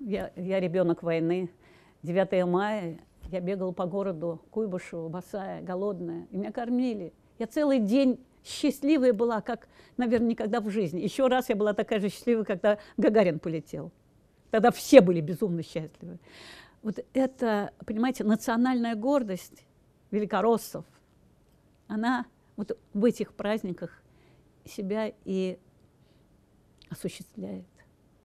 я, я ребенок войны. 9 мая я бегала по городу Куйбышева, босая, голодная, и меня кормили. Я целый день счастливая была, как, наверное, никогда в жизни. Еще раз я была такая же счастливая, когда Гагарин полетел. Тогда все были безумно счастливы. Вот это, понимаете, национальная гордость великороссов, она вот в этих праздниках себя и осуществляет.